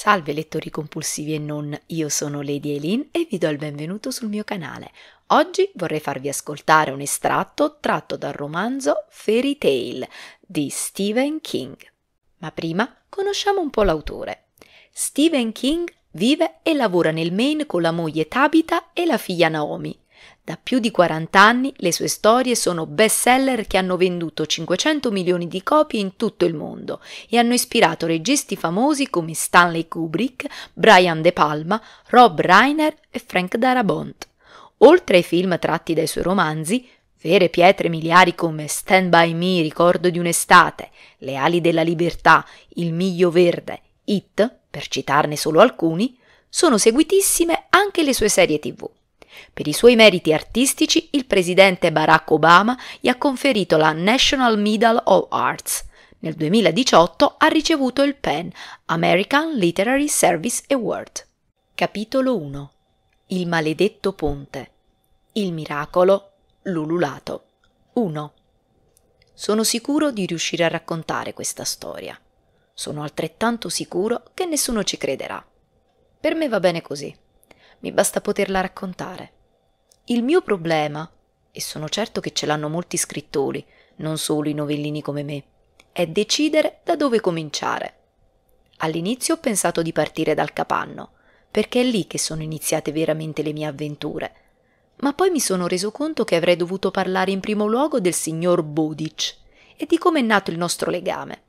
Salve lettori compulsivi e non, io sono Lady Eileen e vi do il benvenuto sul mio canale. Oggi vorrei farvi ascoltare un estratto tratto dal romanzo Fairy Tale di Stephen King. Ma prima conosciamo un po' l'autore. Stephen King vive e lavora nel Maine con la moglie Tabitha e la figlia Naomi da più di 40 anni le sue storie sono bestseller che hanno venduto 500 milioni di copie in tutto il mondo e hanno ispirato registi famosi come Stanley Kubrick, Brian De Palma, Rob Reiner e Frank Darabont. Oltre ai film tratti dai suoi romanzi, vere pietre miliari come Stand by Me, Ricordo di un'estate, Le ali della libertà, Il miglio verde, It, per citarne solo alcuni, sono seguitissime anche le sue serie tv. Per i suoi meriti artistici, il presidente Barack Obama gli ha conferito la National Medal of Arts. Nel 2018 ha ricevuto il PEN American Literary Service Award. Capitolo 1 Il maledetto ponte Il miracolo L'ululato 1 Sono sicuro di riuscire a raccontare questa storia. Sono altrettanto sicuro che nessuno ci crederà. Per me va bene così mi basta poterla raccontare. Il mio problema, e sono certo che ce l'hanno molti scrittori, non solo i novellini come me, è decidere da dove cominciare. All'inizio ho pensato di partire dal capanno, perché è lì che sono iniziate veramente le mie avventure. Ma poi mi sono reso conto che avrei dovuto parlare in primo luogo del signor Bodic e di come è nato il nostro legame.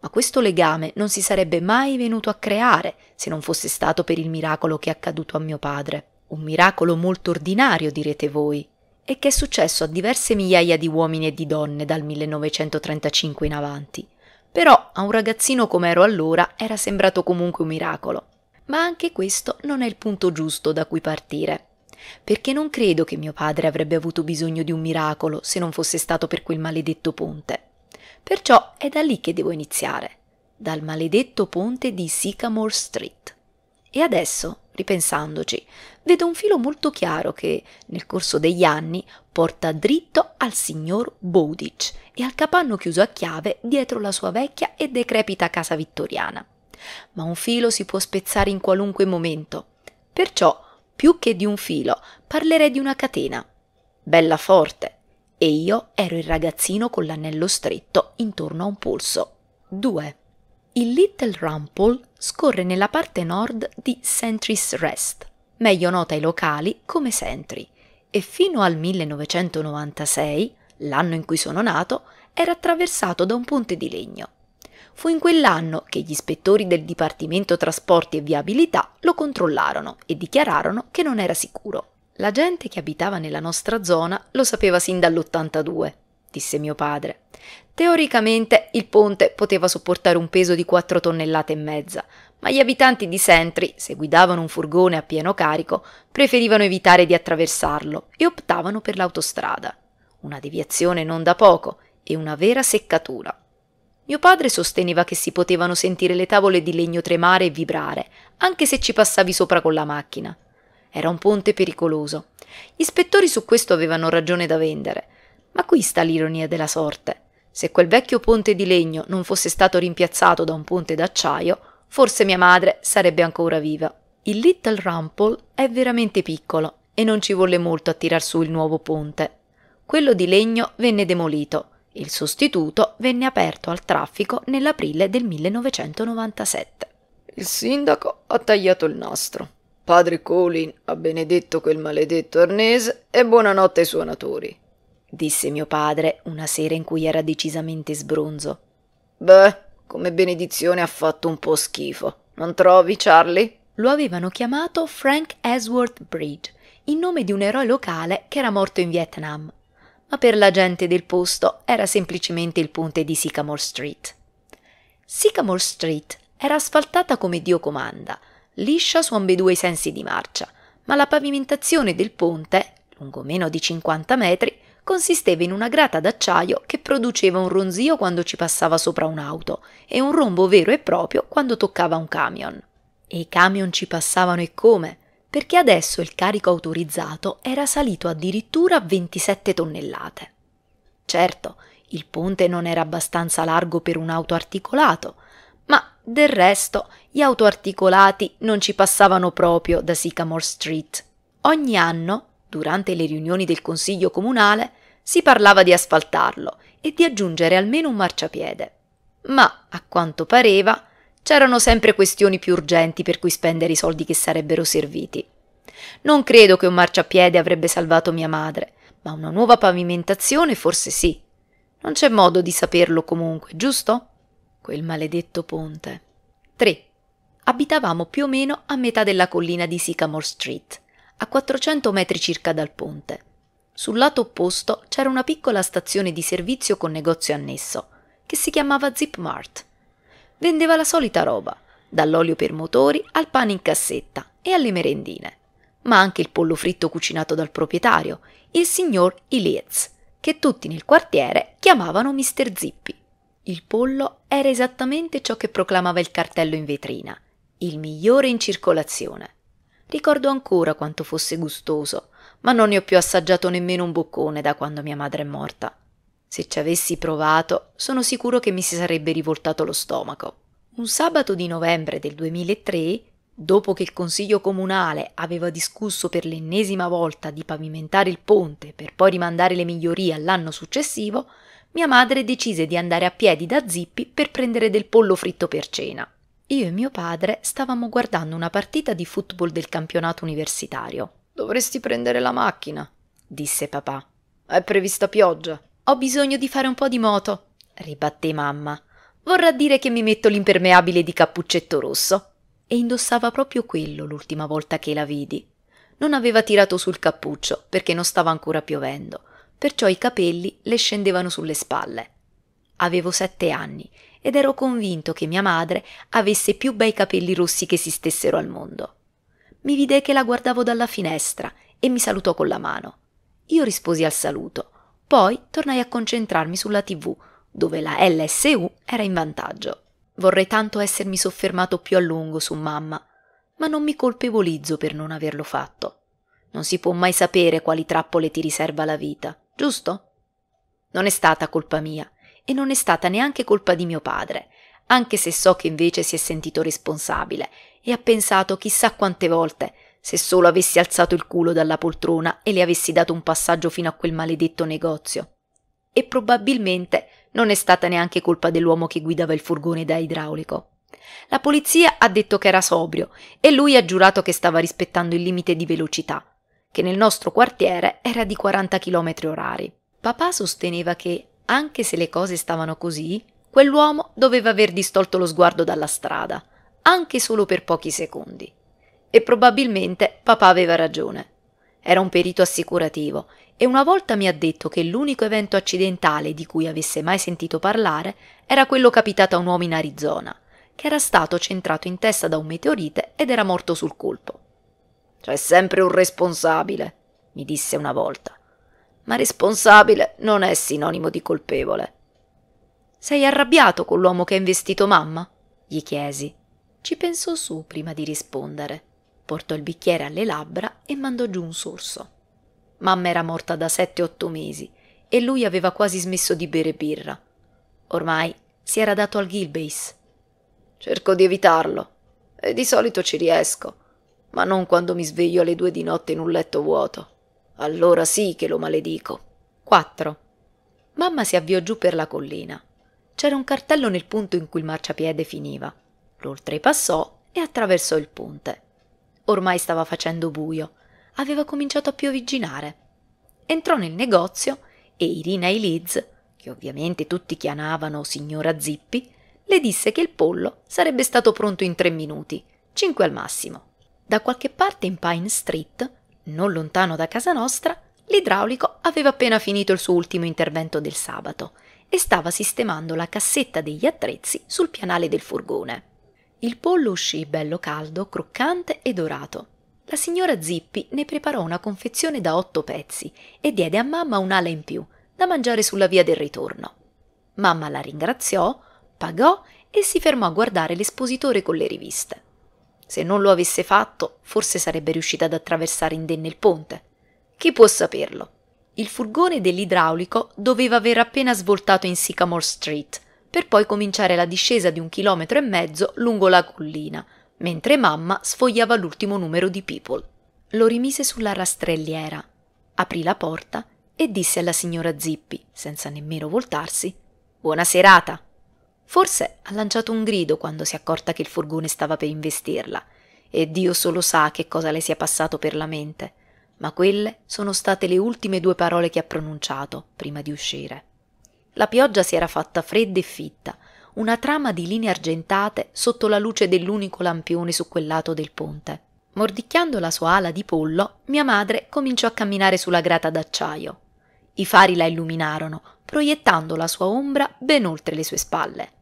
Ma questo legame non si sarebbe mai venuto a creare se non fosse stato per il miracolo che è accaduto a mio padre. Un miracolo molto ordinario, direte voi, e che è successo a diverse migliaia di uomini e di donne dal 1935 in avanti. Però a un ragazzino come ero allora era sembrato comunque un miracolo. Ma anche questo non è il punto giusto da cui partire perché non credo che mio padre avrebbe avuto bisogno di un miracolo se non fosse stato per quel maledetto ponte. Perciò è da lì che devo iniziare, dal maledetto ponte di Sycamore Street. E adesso, ripensandoci, vedo un filo molto chiaro che, nel corso degli anni, porta dritto al signor Bowditch e al capanno chiuso a chiave dietro la sua vecchia e decrepita casa vittoriana. Ma un filo si può spezzare in qualunque momento. Perciò, più che di un filo, parlerei di una catena. Bella forte, e io ero il ragazzino con l'anello stretto intorno a un polso. 2. Il Little Rumpole scorre nella parte nord di Sentry's Rest, meglio nota ai locali come Sentry, e fino al 1996, l'anno in cui sono nato, era attraversato da un ponte di legno. Fu in quell'anno che gli ispettori del Dipartimento Trasporti e Viabilità lo controllarono e dichiararono che non era sicuro. La gente che abitava nella nostra zona lo sapeva sin dall'82, disse mio padre. Teoricamente il ponte poteva sopportare un peso di 4 tonnellate e mezza, ma gli abitanti di Sentry, se guidavano un furgone a pieno carico, preferivano evitare di attraversarlo e optavano per l'autostrada. Una deviazione non da poco e una vera seccatura. Mio padre sosteneva che si potevano sentire le tavole di legno tremare e vibrare, anche se ci passavi sopra con la macchina. Era un ponte pericoloso. Gli ispettori su questo avevano ragione da vendere. Ma qui sta l'ironia della sorte. Se quel vecchio ponte di legno non fosse stato rimpiazzato da un ponte d'acciaio, forse mia madre sarebbe ancora viva. Il Little Rumple è veramente piccolo e non ci volle molto a tirar su il nuovo ponte. Quello di legno venne demolito, il sostituto venne aperto al traffico nell'aprile del 1997. Il sindaco ha tagliato il nastro, Padre Colin ha benedetto quel maledetto arnese e buonanotte ai suonatori, disse mio padre una sera in cui era decisamente sbronzo. Beh, come benedizione ha fatto un po' schifo, non trovi, Charlie? Lo avevano chiamato Frank Asworth Bridge, in nome di un eroe locale che era morto in Vietnam, ma per la gente del posto era semplicemente il ponte di Sycamore Street. Sycamore Street era asfaltata come Dio comanda, liscia su ambedue i sensi di marcia, ma la pavimentazione del ponte, lungo meno di 50 metri, consisteva in una grata d'acciaio che produceva un ronzio quando ci passava sopra un'auto e un rombo vero e proprio quando toccava un camion. E i camion ci passavano e come? Perché adesso il carico autorizzato era salito addirittura a 27 tonnellate. Certo, il ponte non era abbastanza largo per un auto articolato, ma del resto gli articolati non ci passavano proprio da Sycamore Street. Ogni anno, durante le riunioni del Consiglio comunale, si parlava di asfaltarlo e di aggiungere almeno un marciapiede. Ma, a quanto pareva, c'erano sempre questioni più urgenti per cui spendere i soldi che sarebbero serviti. Non credo che un marciapiede avrebbe salvato mia madre, ma una nuova pavimentazione forse sì. Non c'è modo di saperlo comunque, giusto? Quel maledetto ponte. 3 abitavamo più o meno a metà della collina di Sycamore Street, a 400 metri circa dal ponte. Sul lato opposto c'era una piccola stazione di servizio con negozio annesso, che si chiamava Zip Mart. Vendeva la solita roba, dall'olio per motori al pane in cassetta e alle merendine, ma anche il pollo fritto cucinato dal proprietario, il signor Iliez, che tutti nel quartiere chiamavano Mr. Zippi. Il pollo era esattamente ciò che proclamava il cartello in vetrina – il migliore in circolazione. Ricordo ancora quanto fosse gustoso, ma non ne ho più assaggiato nemmeno un boccone da quando mia madre è morta. Se ci avessi provato, sono sicuro che mi si sarebbe rivoltato lo stomaco. Un sabato di novembre del 2003, dopo che il Consiglio comunale aveva discusso per l'ennesima volta di pavimentare il ponte per poi rimandare le migliorie all'anno successivo, mia madre decise di andare a piedi da Zippi per prendere del pollo fritto per cena. Io e mio padre stavamo guardando una partita di football del campionato universitario. Dovresti prendere la macchina, disse papà. È prevista pioggia. Ho bisogno di fare un po' di moto, ribatté mamma. Vorrà dire che mi metto l'impermeabile di cappuccetto rosso. E indossava proprio quello l'ultima volta che la vidi. Non aveva tirato sul cappuccio perché non stava ancora piovendo, perciò i capelli le scendevano sulle spalle. Avevo sette anni ed ero convinto che mia madre avesse più bei capelli rossi che esistessero al mondo. Mi vide che la guardavo dalla finestra e mi salutò con la mano. Io risposi al saluto, poi tornai a concentrarmi sulla TV, dove la LSU era in vantaggio. Vorrei tanto essermi soffermato più a lungo su mamma, ma non mi colpevolizzo per non averlo fatto. Non si può mai sapere quali trappole ti riserva la vita, giusto? Non è stata colpa mia e non è stata neanche colpa di mio padre, anche se so che invece si è sentito responsabile e ha pensato chissà quante volte se solo avessi alzato il culo dalla poltrona e le avessi dato un passaggio fino a quel maledetto negozio. E probabilmente non è stata neanche colpa dell'uomo che guidava il furgone da idraulico. La polizia ha detto che era sobrio e lui ha giurato che stava rispettando il limite di velocità, che nel nostro quartiere era di 40 km orari. Papà sosteneva che, anche se le cose stavano così, quell'uomo doveva aver distolto lo sguardo dalla strada, anche solo per pochi secondi. E probabilmente papà aveva ragione. Era un perito assicurativo e una volta mi ha detto che l'unico evento accidentale di cui avesse mai sentito parlare era quello capitato a un uomo in Arizona, che era stato centrato in testa da un meteorite ed era morto sul colpo. C'è sempre un responsabile, mi disse una volta ma responsabile non è sinonimo di colpevole. Sei arrabbiato con l'uomo che ha investito mamma? gli chiesi. Ci pensò su prima di rispondere. Portò il bicchiere alle labbra e mandò giù un sorso. Mamma era morta da sette otto mesi e lui aveva quasi smesso di bere birra. Ormai si era dato al Gilbase. Cerco di evitarlo e di solito ci riesco, ma non quando mi sveglio alle due di notte in un letto vuoto. Allora sì che lo maledico. 4. Mamma si avviò giù per la collina. C'era un cartello nel punto in cui il marciapiede finiva. Lo oltrepassò e attraversò il ponte. Ormai stava facendo buio. Aveva cominciato a piovigginare. Entrò nel negozio e Irina e Liz, che ovviamente tutti chiamavano signora Zippi, le disse che il pollo sarebbe stato pronto in tre minuti, cinque al massimo. Da qualche parte in Pine Street non lontano da casa nostra, l'idraulico aveva appena finito il suo ultimo intervento del sabato e stava sistemando la cassetta degli attrezzi sul pianale del furgone. Il pollo uscì bello caldo, croccante e dorato. La signora Zippi ne preparò una confezione da otto pezzi e diede a mamma un'ala in più, da mangiare sulla via del ritorno. Mamma la ringraziò, pagò e si fermò a guardare l'espositore con le riviste. Se non lo avesse fatto, forse sarebbe riuscita ad attraversare indenne il ponte. Chi può saperlo? Il furgone dell'idraulico doveva aver appena svoltato in Sycamore Street, per poi cominciare la discesa di un chilometro e mezzo lungo la collina, mentre mamma sfogliava l'ultimo numero di People. Lo rimise sulla rastrelliera, aprì la porta e disse alla signora Zippi, senza nemmeno voltarsi, Buona serata! Forse ha lanciato un grido quando si è accorta che il furgone stava per investirla, e Dio solo sa che cosa le sia passato per la mente, ma quelle sono state le ultime due parole che ha pronunciato prima di uscire. La pioggia si era fatta fredda e fitta, una trama di linee argentate sotto la luce dell'unico lampione su quel lato del ponte. Mordicchiando la sua ala di pollo, mia madre cominciò a camminare sulla grata d'acciaio. I fari la illuminarono, proiettando la sua ombra ben oltre le sue spalle.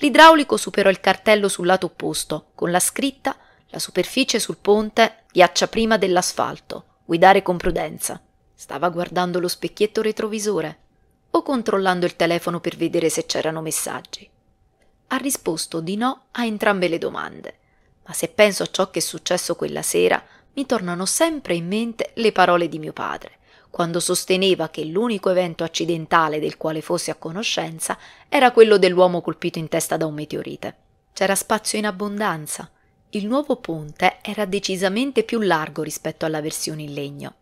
L'idraulico superò il cartello sul lato opposto, con la scritta La superficie sul ponte ghiaccia prima dell'asfalto. Guidare con prudenza. Stava guardando lo specchietto retrovisore o controllando il telefono per vedere se c'erano messaggi. Ha risposto di no a entrambe le domande, ma se penso a ciò che è successo quella sera, mi tornano sempre in mente le parole di mio padre quando sosteneva che l'unico evento accidentale del quale fosse a conoscenza era quello dell'uomo colpito in testa da un meteorite. C'era spazio in abbondanza. Il nuovo ponte era decisamente più largo rispetto alla versione in legno.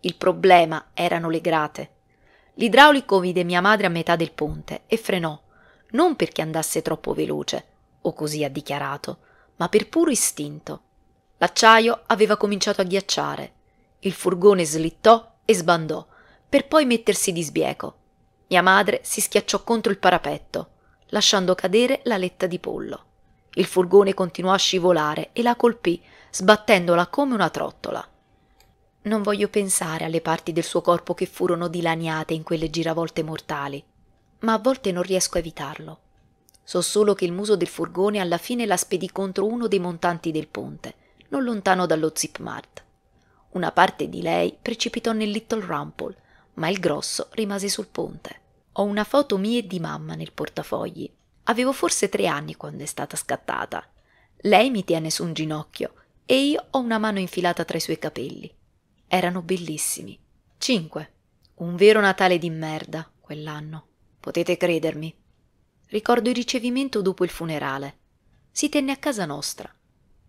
Il problema erano le grate. L'idraulico vide mia madre a metà del ponte e frenò, non perché andasse troppo veloce, o così ha dichiarato, ma per puro istinto. L'acciaio aveva cominciato a ghiacciare. Il furgone slittò e sbandò, per poi mettersi di sbieco. Mia madre si schiacciò contro il parapetto, lasciando cadere la letta di pollo. Il furgone continuò a scivolare e la colpì, sbattendola come una trottola. Non voglio pensare alle parti del suo corpo che furono dilaniate in quelle giravolte mortali, ma a volte non riesco a evitarlo. So solo che il muso del furgone alla fine la spedì contro uno dei montanti del ponte, non lontano dallo Zipmart. Una parte di lei precipitò nel Little Rumple, ma il grosso rimase sul ponte. Ho una foto mia e di mamma nel portafogli. Avevo forse tre anni quando è stata scattata. Lei mi tiene su un ginocchio e io ho una mano infilata tra i suoi capelli. Erano bellissimi. 5. Un vero Natale di merda, quell'anno. Potete credermi. Ricordo il ricevimento dopo il funerale. Si tenne a casa nostra.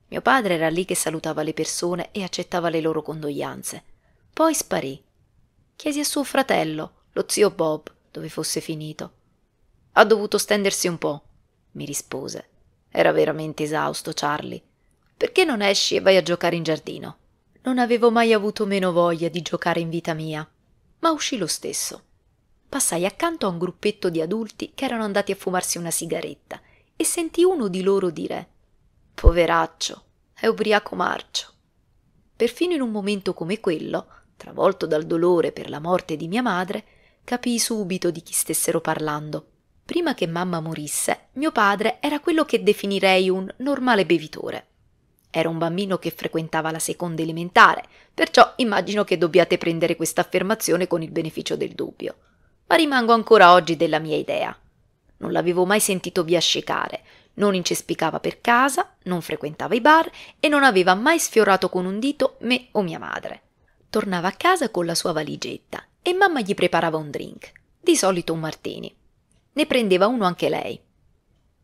Mio padre era lì che salutava le persone e accettava le loro condoglianze. Poi sparì. Chiesi a suo fratello, lo zio Bob, dove fosse finito. Ha dovuto stendersi un po', mi rispose. Era veramente esausto, Charlie. Perché non esci e vai a giocare in giardino? Non avevo mai avuto meno voglia di giocare in vita mia, ma uscì lo stesso. Passai accanto a un gruppetto di adulti che erano andati a fumarsi una sigaretta e sentì uno di loro dire poveraccio è ubriaco marcio perfino in un momento come quello travolto dal dolore per la morte di mia madre capii subito di chi stessero parlando prima che mamma morisse mio padre era quello che definirei un normale bevitore era un bambino che frequentava la seconda elementare, perciò immagino che dobbiate prendere questa affermazione con il beneficio del dubbio. Ma rimango ancora oggi della mia idea. Non l'avevo mai sentito biascicare, non incespicava per casa, non frequentava i bar e non aveva mai sfiorato con un dito me o mia madre. Tornava a casa con la sua valigetta e mamma gli preparava un drink, di solito un martini. Ne prendeva uno anche lei.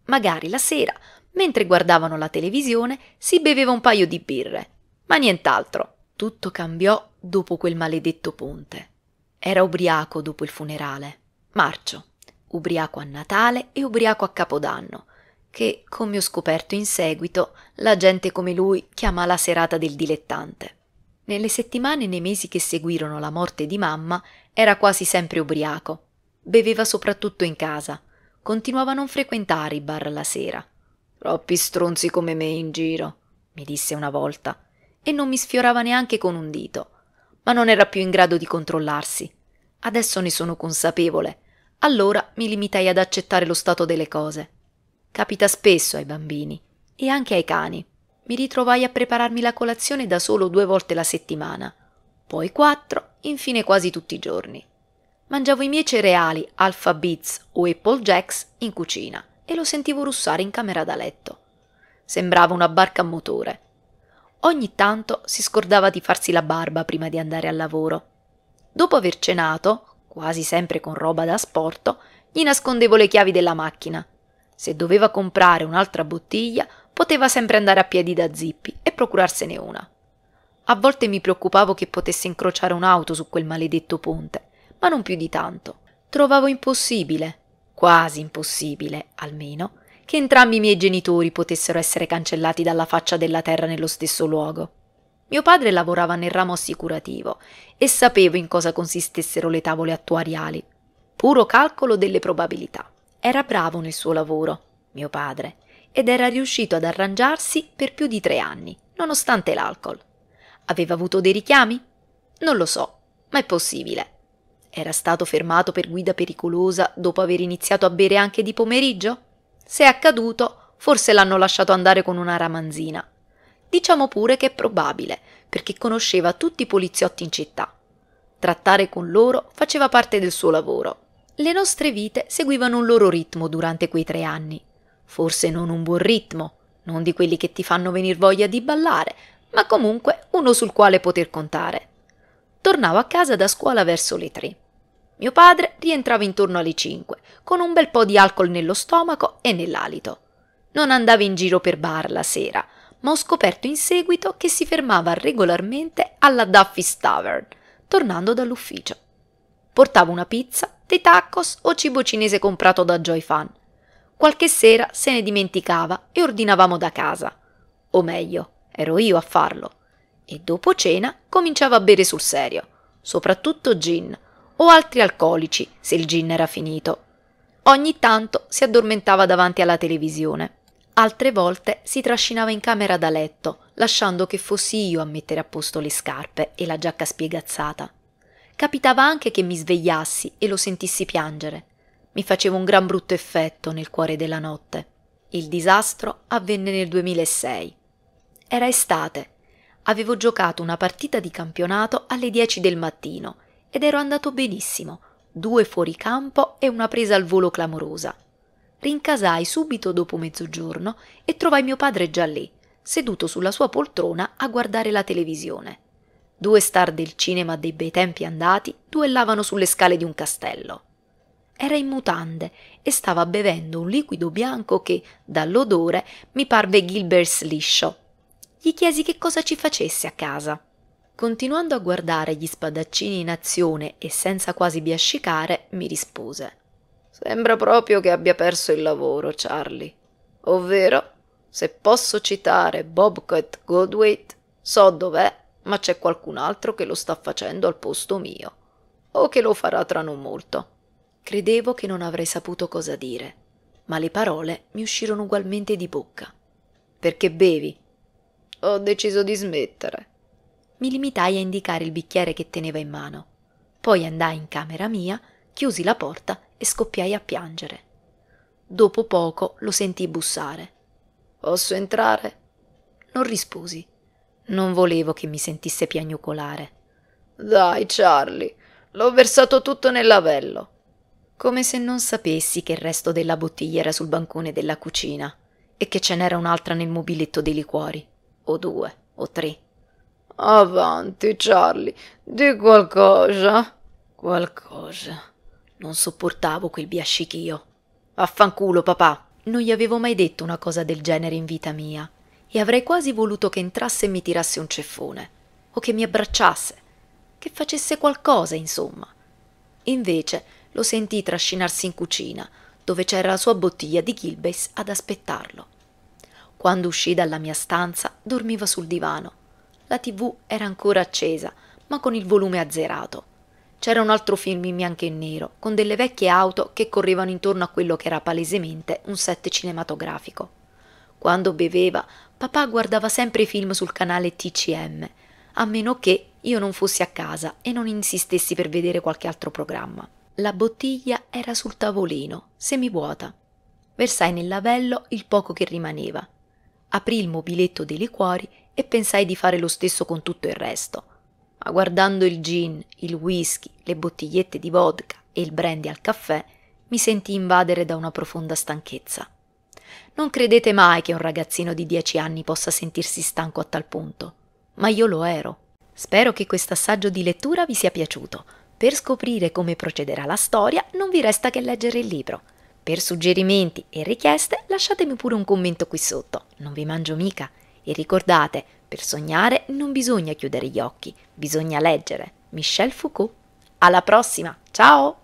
Magari la sera, mentre guardavano la televisione, si beveva un paio di birre, ma nient'altro. Tutto cambiò dopo quel maledetto ponte. Era ubriaco dopo il funerale. Marcio, ubriaco a Natale e ubriaco a Capodanno che, come ho scoperto in seguito, la gente come lui chiama la serata del dilettante. Nelle settimane e nei mesi che seguirono la morte di mamma era quasi sempre ubriaco. Beveva soprattutto in casa. Continuava a non frequentare i bar la sera. Troppi stronzi come me in giro, mi disse una volta, e non mi sfiorava neanche con un dito. Ma non era più in grado di controllarsi. Adesso ne sono consapevole. Allora mi limitai ad accettare lo stato delle cose. Capita spesso ai bambini e anche ai cani. Mi ritrovai a prepararmi la colazione da solo due volte la settimana, poi quattro, infine quasi tutti i giorni. Mangiavo i miei cereali Alpha Beats o Apple Jacks in cucina e lo sentivo russare in camera da letto. Sembrava una barca a motore. Ogni tanto si scordava di farsi la barba prima di andare al lavoro. Dopo aver cenato, quasi sempre con roba da sporto, gli nascondevo le chiavi della macchina se doveva comprare un'altra bottiglia, poteva sempre andare a piedi da Zippi e procurarsene una. A volte mi preoccupavo che potesse incrociare un'auto su quel maledetto ponte, ma non più di tanto. Trovavo impossibile, quasi impossibile almeno, che entrambi i miei genitori potessero essere cancellati dalla faccia della terra nello stesso luogo. Mio padre lavorava nel ramo assicurativo e sapevo in cosa consistessero le tavole attuariali, puro calcolo delle probabilità. Era bravo nel suo lavoro, mio padre, ed era riuscito ad arrangiarsi per più di tre anni, nonostante l'alcol. Aveva avuto dei richiami? Non lo so, ma è possibile. Era stato fermato per guida pericolosa dopo aver iniziato a bere anche di pomeriggio? Se è accaduto, forse l'hanno lasciato andare con una ramanzina. Diciamo pure che è probabile, perché conosceva tutti i poliziotti in città. Trattare con loro faceva parte del suo lavoro. Le nostre vite seguivano un loro ritmo durante quei tre anni. Forse non un buon ritmo, non di quelli che ti fanno venir voglia di ballare, ma comunque uno sul quale poter contare. Tornavo a casa da scuola verso le tre. Mio padre rientrava intorno alle cinque, con un bel po' di alcol nello stomaco e nell'alito. Non andava in giro per bar la sera, ma ho scoperto in seguito che si fermava regolarmente alla Duffy's Tavern, tornando dall'ufficio. Portava una pizza pasti tacos o cibo cinese comprato da Joy Fan. Qualche sera se ne dimenticava e ordinavamo da casa. O meglio, ero io a farlo. E dopo cena cominciava a bere sul serio, soprattutto gin o altri alcolici se il gin era finito. Ogni tanto si addormentava davanti alla televisione. Altre volte si trascinava in camera da letto, lasciando che fossi io a mettere a posto le scarpe e la giacca spiegazzata. Capitava anche che mi svegliassi e lo sentissi piangere. Mi faceva un gran brutto effetto nel cuore della notte. Il disastro avvenne nel 2006. Era estate. Avevo giocato una partita di campionato alle 10 del mattino ed ero andato benissimo, due fuori campo e una presa al volo clamorosa. Rincasai subito dopo mezzogiorno e trovai mio padre già lì, seduto sulla sua poltrona a guardare la televisione. Due star del cinema dei bei tempi andati duellavano sulle scale di un castello. Era in mutande e stava bevendo un liquido bianco che, dall'odore, mi parve Gilbert's liscio. Gli chiesi che cosa ci facesse a casa. Continuando a guardare gli spadaccini in azione e senza quasi biascicare, mi rispose. Sembra proprio che abbia perso il lavoro, Charlie. Ovvero, se posso citare Bobcat Goldwait, so dov'è ma c'è qualcun altro che lo sta facendo al posto mio, o che lo farà tra non molto. Credevo che non avrei saputo cosa dire, ma le parole mi uscirono ugualmente di bocca. Perché bevi? Ho deciso di smettere. Mi limitai a indicare il bicchiere che teneva in mano. Poi andai in camera mia, chiusi la porta e scoppiai a piangere. Dopo poco lo sentii bussare. Posso entrare? Non risposi non volevo che mi sentisse piagnucolare. Dai, Charlie, l'ho versato tutto nell'avello. Come se non sapessi che il resto della bottiglia era sul bancone della cucina e che ce n'era un'altra nel mobiletto dei liquori, o due, o tre. Avanti, Charlie, di qualcosa. Qualcosa. Non sopportavo quel biascichio. Affanculo, papà. Non gli avevo mai detto una cosa del genere in vita mia e avrei quasi voluto che entrasse e mi tirasse un ceffone, o che mi abbracciasse, che facesse qualcosa, insomma. Invece lo sentii trascinarsi in cucina, dove c'era la sua bottiglia di Gilbase ad aspettarlo. Quando uscì dalla mia stanza, dormiva sul divano. La tv era ancora accesa, ma con il volume azzerato. C'era un altro film in bianco e nero, con delle vecchie auto che correvano intorno a quello che era palesemente un set cinematografico. Quando beveva, papà guardava sempre i film sul canale TCM, a meno che io non fossi a casa e non insistessi per vedere qualche altro programma. La bottiglia era sul tavolino, semivuota. Versai nel lavello il poco che rimaneva. Aprì il mobiletto dei liquori e pensai di fare lo stesso con tutto il resto. Ma guardando il gin, il whisky, le bottigliette di vodka e il brandy al caffè, mi sentii invadere da una profonda stanchezza. Non credete mai che un ragazzino di dieci anni possa sentirsi stanco a tal punto. Ma io lo ero. Spero che questo assaggio di lettura vi sia piaciuto. Per scoprire come procederà la storia non vi resta che leggere il libro. Per suggerimenti e richieste lasciatemi pure un commento qui sotto, non vi mangio mica. E ricordate, per sognare non bisogna chiudere gli occhi, bisogna leggere. Michel Foucault. Alla prossima, ciao!